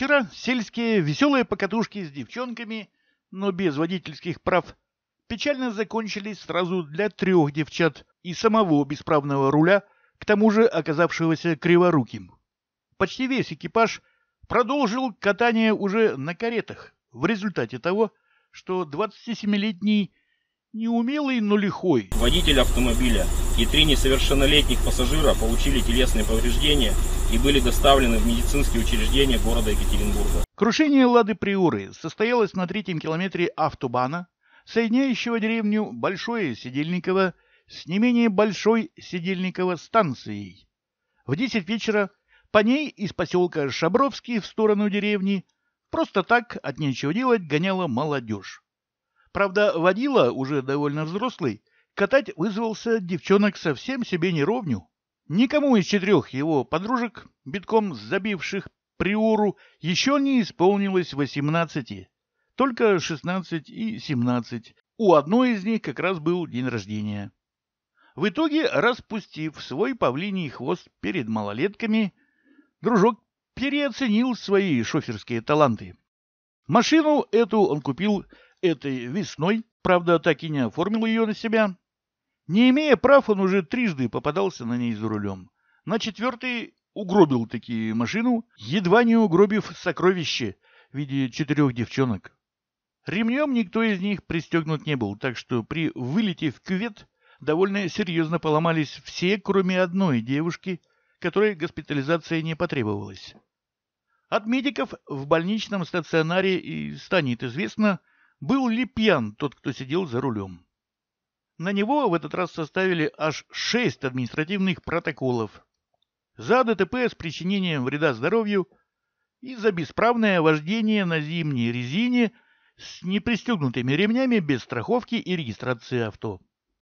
Вчера сельские веселые покатушки с девчонками, но без водительских прав, печально закончились сразу для трех девчат и самого бесправного руля, к тому же оказавшегося криворуким. Почти весь экипаж продолжил катание уже на каретах, в результате того, что 27-летний неумелый, но лихой водитель автомобиля и три несовершеннолетних пассажира получили телесные повреждения и были доставлены в медицинские учреждения города Екатеринбурга. Крушение «Лады Приуры» состоялось на третьем километре автобана, соединяющего деревню Большое Сидельниково с не менее Большой Сидельниково станцией. В 10 вечера по ней из поселка Шабровский в сторону деревни просто так от нечего делать гоняла молодежь. Правда, водила, уже довольно взрослый, Катать вызвался девчонок совсем себе не ровню. Никому из четырех его подружек, битком забивших приору, еще не исполнилось восемнадцати. Только шестнадцать и семнадцать. У одной из них как раз был день рождения. В итоге, распустив свой павлиний хвост перед малолетками, дружок переоценил свои шоферские таланты. Машину эту он купил этой весной, правда, так и не оформил ее на себя. Не имея прав, он уже трижды попадался на ней за рулем. На четвертый угробил таки машину, едва не угробив сокровище в виде четырех девчонок. Ремнем никто из них пристегнут не был, так что при вылете в кювет довольно серьезно поломались все, кроме одной девушки, которой госпитализация не потребовалась. От медиков в больничном стационаре и станет известно, был ли пьян тот, кто сидел за рулем. На него в этот раз составили аж шесть административных протоколов. За ДТП с причинением вреда здоровью и за бесправное вождение на зимней резине с непристегнутыми ремнями без страховки и регистрации авто.